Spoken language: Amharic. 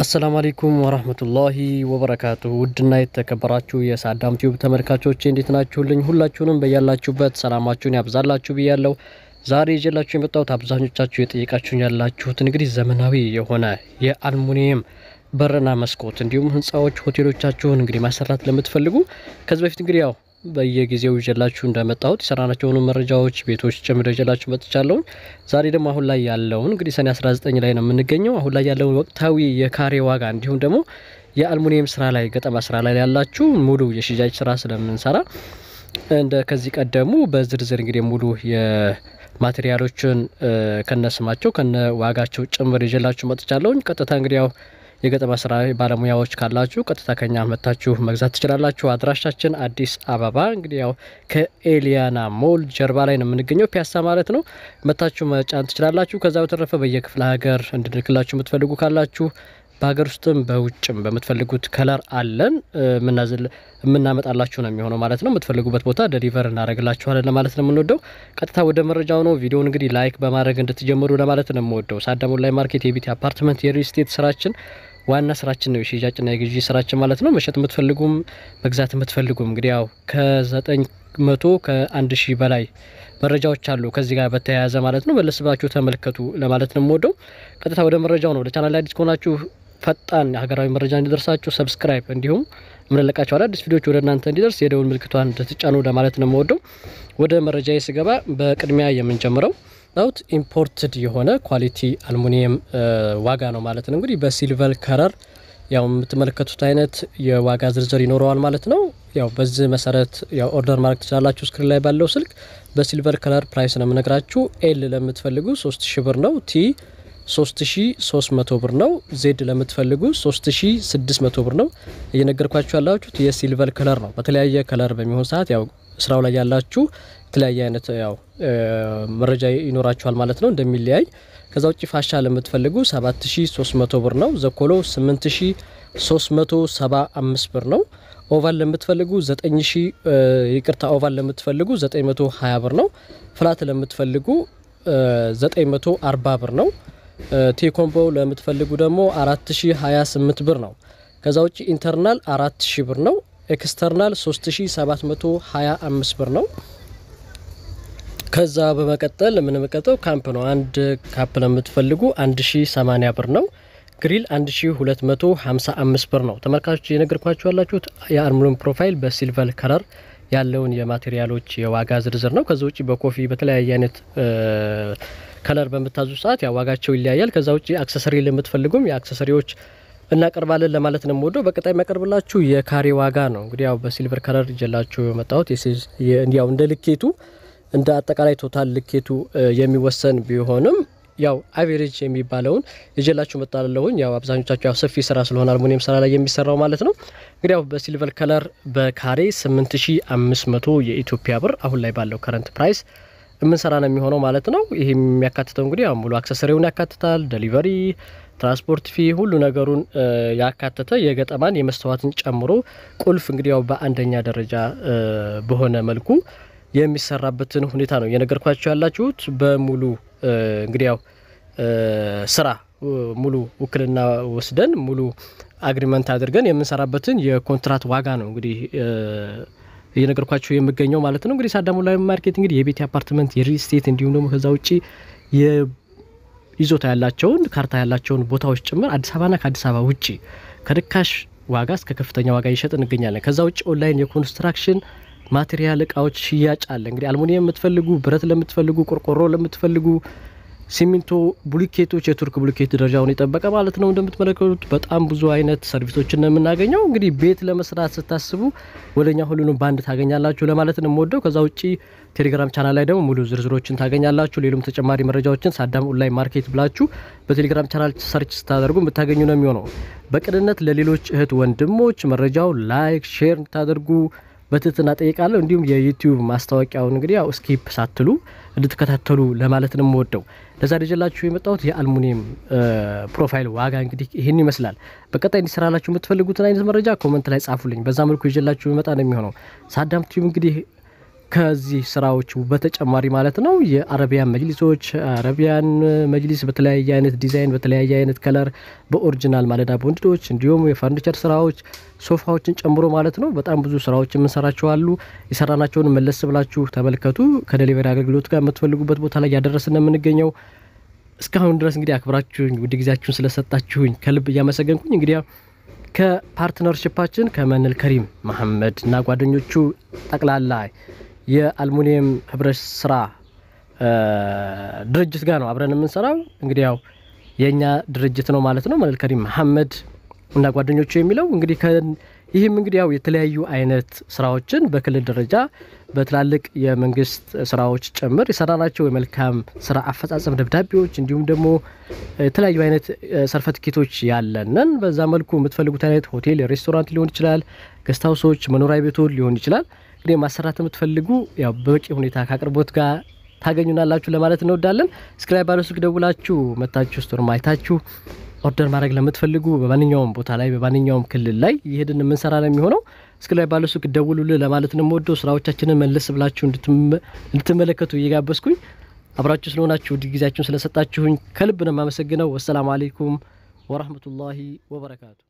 አሰላሙ አለይኩም ወራህመቱላሂ ወበረካቱ። ውድና የተከበራችሁ የሳዳም ቲዩብ ተመልካቾቼ እንዴት ናችሁልኝ? ሁላችሁንም በያላችሁበት ሰላማችሁን ያብዛላችሁ ብያለሁ። ዛሬ ይዤላችሁ የመጣሁት አብዛኞቻችሁ የጠየቃችሁን ያላችሁት እንግዲህ ዘመናዊ የሆነ የአልሙኒየም በርና መስኮት እንዲሁም ህንፃዎች ሆቴሎቻችሁን እንግዲህ ማሰራት ለምትፈልጉ ከዚህ በፊት እንግዲህ ያው በየጊዜው ይዤላችሁ እንደመጣሁት የሰራናቸውን መረጃዎች ቤቶች ጭምር ይዤላችሁ መጥቻለሁ። ዛሬ ደግሞ አሁን ላይ ያለውን እንግዲህ ሰኔ 19 ላይ ነው የምንገኘው። አሁን ላይ ያለውን ወቅታዊ የካሬ ዋጋ እንዲሁም ደግሞ የአልሙኒየም ስራ ላይ ገጠማ ስራ ላይ ያላችሁ ሙሉ የሽያጭ ስራ ስለምንሰራ እንደ ከዚህ ቀደሙ በዝርዝር እንግዲህ ሙሉ የማቴሪያሎችን ከነስማቸው ከነ ዋጋቸው ጭምር ይዤላችሁ መጥቻለሁ። ቀጥታ እንግዲህ ያው የገጠማ ስራ ባለሙያዎች ካላችሁ ቀጥታ ከኛ መታችሁ መግዛት ትችላላችሁ። አድራሻችን አዲስ አበባ እንግዲህ ያው ከኤሊያና ሞል ጀርባ ላይ ነው የምንገኘው፣ ፒያሳ ማለት ነው። መታችሁ መጫን ትችላላችሁ። ከዛ በተረፈ በየክፍለ ሀገር እንድንልክላችሁ የምትፈልጉ ካላችሁ በሀገር ውስጥም በውጭም በምትፈልጉት ከለር አለን የምናመጣላችሁ ነው የሚሆነው ማለት ነው። የምትፈልጉበት ቦታ ደሊቨር እናደረግላችኋለን ለማለት ነው የምንወደው። ቀጥታ ወደ መረጃው ነው። ቪዲዮውን እንግዲህ ላይክ በማድረግ እንድትጀምሩ ለማለት ነው የምወደው። ሳዳሞን ላይ ማርኬት የቢት አፓርትመንት የሪል ስቴት ስራችን ዋና ስራችን ነው የሽያጭና የግዢ ስራችን ማለት ነው። መሸጥ የምትፈልጉም መግዛት የምትፈልጉም እንግዲህ ያው ከዘጠኝ መቶ ከአንድ ሺህ በላይ መረጃዎች አሉ ከዚህ ጋር በተያያዘ ማለት ነው። መለስ ብላችሁ ተመልከቱ ለማለት ነው የምወደው። ቀጥታ ወደ መረጃው ነው። ለቻናል አዲስ ከሆናችሁ ፈጣን ሀገራዊ መረጃ እንዲደርሳችሁ ሰብስክራይብ፣ እንዲሁም የምንለቃቸው አዳዲስ ቪዲዮዎች ወደ እናንተ እንዲደርስ የደውል ምልክቷን እንድትጫኑ ለማለት ነው የምወደው። ወደ መረጃ ስገባ በቅድሚያ የምንጀምረው ናውት ኢምፖርትድ የሆነ ኳሊቲ አልሙኒየም ዋጋ ነው ማለት ነው። እንግዲህ በሲልቨር ከረር ያው የምትመለከቱት አይነት የዋጋ ዝርዝር ይኖረዋል ማለት ነው። ያው በዚህ መሰረት ያው ኦርደር ማድረግ ትችላላችሁ። ስክሪን ላይ ባለው ስልክ በሲልቨር ከለር ፕራይስ ነው የምነግራችሁ። ኤል ለምትፈልጉ 3000 ብር ነው። ቲ 3300 ብር ነው። ዜድ ለምትፈልጉ 3600 ብር ነው። እየነገርኳችሁ ያላችሁት የሲልቨር ከለር ነው። በተለያየ ከለር በሚሆን ሰዓት ያው ስራው ላይ ያላችሁ የተለያየ አይነት ያው መረጃ ይኖራችኋል ማለት ነው እንደሚለያይ። ከዛ ውጭ ፋሻ ለምትፈልጉ 7300 ብር ነው። ዘኮሎ 8375 ብር ነው። ኦቫል ለምትፈልጉ 9000 ይቅርታ፣ ኦቫል ለምትፈልጉ 920 ብር ነው። ፍላት ለምትፈልጉ 940 ብር ነው። ቴኮምቦ ለምትፈልጉ ደግሞ 4028 ብር ነው። ከዛ ውጭ ኢንተርናል 4000 ብር ነው። ኤክስተርናል 3725 ብር ነው። ከዛ በመቀጠል የምንመቀጠው ካምፕ ነው። አንድ ካምፕ ለምትፈልጉ 1080 ብር ነው። ግሪል 1255 ብር ነው። ተመልካቾች እየነገርኳችሁ ያላችሁት የአርምሎን ፕሮፋይል በሲልቨር ከለር ያለውን የማቴሪያሎች የዋጋ ዝርዝር ነው። ከዛ ውጭ በኮፊ በተለያየ አይነት ከለር በምታዙ ሰዓት ዋጋቸው ይለያያል። ከዛ ውጭ አክሰሰሪ ለምትፈልጉም የአክሰሰሪዎች እናቀርባለን ለማለት ነው ወደው በቀጣይ የሚያቀርብላችሁ የካሬ ዋጋ ነው። እንግዲህ ያው በሲልቨር ከለር ይዤላችሁ የመጣሁት ያው እንደ ልኬቱ እንደ አጠቃላይ ቶታል ልኬቱ የሚወሰን ቢሆንም ያው አቬሬጅ የሚባለውን ይዤላችሁ መጣላለሁኝ። ያው አብዛኞቻችሁ ያው ሰፊ ስራ ስለሆነ አልሙኒየም ስራ ላይ የሚሰራው ማለት ነው። እንግዲህ ያው በሲልቨር ከለር በካሬ 8500 የኢትዮጵያ ብር አሁን ላይ ባለው ከረንት ፕራይስ የምንሰራ ነው የሚሆነው ማለት ነው። ይህ የሚያካትተው እንግዲህ ያው ሙሉ አክሰሰሪውን ያካትታል። ዴሊቨሪ፣ ትራንስፖርት ፊ ሁሉ ነገሩን ያካተተ የገጠማን የመስተዋትን ጨምሮ ቁልፍ እንግዲህ ያው በአንደኛ ደረጃ በሆነ መልኩ የሚሰራበትን ሁኔታ ነው እየነገርኳቸው ያላችሁት በሙሉ እንግዲህ ያው ስራ ሙሉ ውክልና ወስደን ሙሉ አግሪመንት አድርገን የምንሰራበትን የኮንትራት ዋጋ ነው እንግዲህ እየነገርኳቸው የምገኘው ማለት ነው። እንግዲህ ላይ ማርኬት እንግዲህ የቤት አፓርትመንት፣ የሪል ስቴት እንዲሁም ደግሞ ከዛ ውጭ ይዞታ ያላቸውን ካርታ ያላቸውን ቦታዎች ጭምር አዲስ አበባና ከአዲስ አበባ ውጭ ከርካሽ ዋጋ እስከ ከፍተኛ ዋጋ እየሸጥ እንገኛለን። ከዛ ውጭ ኦንላይን የኮንስትራክሽን ማቴሪያል እቃዎች ሽያጭ አለ። እንግዲህ አልሙኒየም የምትፈልጉ፣ ብረት ለምትፈልጉ፣ ቆርቆሮ ለምትፈልጉ፣ ሲሚንቶ፣ ብሎኬቶች የቱርክ ብሎኬት ደረጃውን የጠበቀ ማለት ነው። እንደምትመለከቱት በጣም ብዙ አይነት ሰርቪሶችን ነው የምናገኘው። እንግዲህ ቤት ለመስራት ስታስቡ ወደኛ ሁሉንም በአንድ ታገኛላችሁ ለማለት ነው የምወደው። ከዛ ውጭ ቴሌግራም ቻናል ላይ ደግሞ ሙሉ ዝርዝሮችን ታገኛላችሁ። ሌሎም ተጨማሪ መረጃዎችን ሳዳም ኦንላይን ማርኬት ብላችሁ በቴሌግራም ቻናል ሰርች ስታደርጉ የምታገኙ ነው የሚሆነው። በቅንነት ለሌሎች እህት ወንድሞች መረጃው ላይክ ሼር እንድታደርጉ በትህትና ጠይቃለሁ። እንዲሁም የዩቲዩብ ማስታወቂያውን እንግዲህ ያው ስኪፕ ሳትሉ እንድትከታተሉ ለማለት ነው የምወደው። ለዛሬ ጀላችሁ የመጣሁት የአልሙኒየም ፕሮፋይል ዋጋ እንግዲህ ይህን ይመስላል። በቀጣይ እንዲሰራላችሁ የምትፈልጉትን አይነት መረጃ ኮመንት ላይ ጻፉልኝ። በዛ መልኩ የጀላችሁ የመጣ ነው የሚሆነው። ሳዳም ቲዩብ እንግዲህ ከዚህ ስራዎች በተጨማሪ ማለት ነው የአረቢያን መጅሊሶች አረቢያን መጅሊስ በተለያየ አይነት ዲዛይን በተለያየ አይነት ከለር በኦሪጂናል ማለዳ ቦንድዶች እንዲሁም የፈርኒቸር ስራዎች ሶፋዎችን ጨምሮ ማለት ነው በጣም ብዙ ስራዎች የምንሰራቸው አሉ። የሰራናቸውን መለስ ብላችሁ ተመልከቱ። ከደሊቨሪ አገልግሎት ጋር የምትፈልጉበት ቦታ ላይ እያደረስን ነው የምንገኘው። እስካሁን ድረስ እንግዲህ አክብራችሁኝ ውድ ጊዜያችሁን ስለሰጣችሁኝ ከልብ እያመሰገንኩኝ እንግዲያ ከፓርትነርሽፓችን ከመንል ከሪም መሐመድ እና ጓደኞቹ ጠቅላላ የአልሙኒየም ህብረት ስራ ድርጅት ጋር ነው አብረን የምንሰራው። እንግዲህ ያው የእኛ ድርጅት ነው ማለት ነው። መልከሪ መሐመድ እና ጓደኞቹ የሚለው እንግዲህ ይህም እንግዲህ ያው የተለያዩ አይነት ስራዎችን በክልል ደረጃ በትላልቅ የመንግስት ስራዎች ጭምር የሰራናቸው የመልካም ስራ አፈጻጸም ደብዳቤዎች እንዲሁም ደግሞ የተለያዩ አይነት ሰርፈትኬቶች ያለንን በዛ መልኩ የምትፈልጉት አይነት ሆቴል፣ ሬስቶራንት ሊሆን ይችላል፣ ገስታውሶች፣ መኖሪያ ቤቶች ሊሆን ይችላል እንግዲህ ማሰራት የምትፈልጉ ያው በቂ ሁኔታ ከአቅርቦት ጋር ታገኙናላችሁ ለማለት እንወዳለን። እስክሪን ላይ ስልክ ደውላችሁ መታችሁ ስቶር ማየታችሁ ኦርደር ማድረግ ለምትፈልጉ በማንኛውም ቦታ ላይ በማንኛውም ክልል ላይ ይሄድን የምንሰራ ነው የሚሆነው። እስክ ላይ ባለው ስልክ ለማለት ነው የምወደው። ስራዎቻችንን መለስ ብላችሁ እንድትመለከቱ እየጋበዝኩኝ አብራችሁ ስለሆናችሁ ድ ጊዜያችሁን ስለሰጣችሁኝ ከልብ ነው የማመሰግነው። ወሰላሙ አሌይኩም ወረህመቱላሂ ወበረካቱ።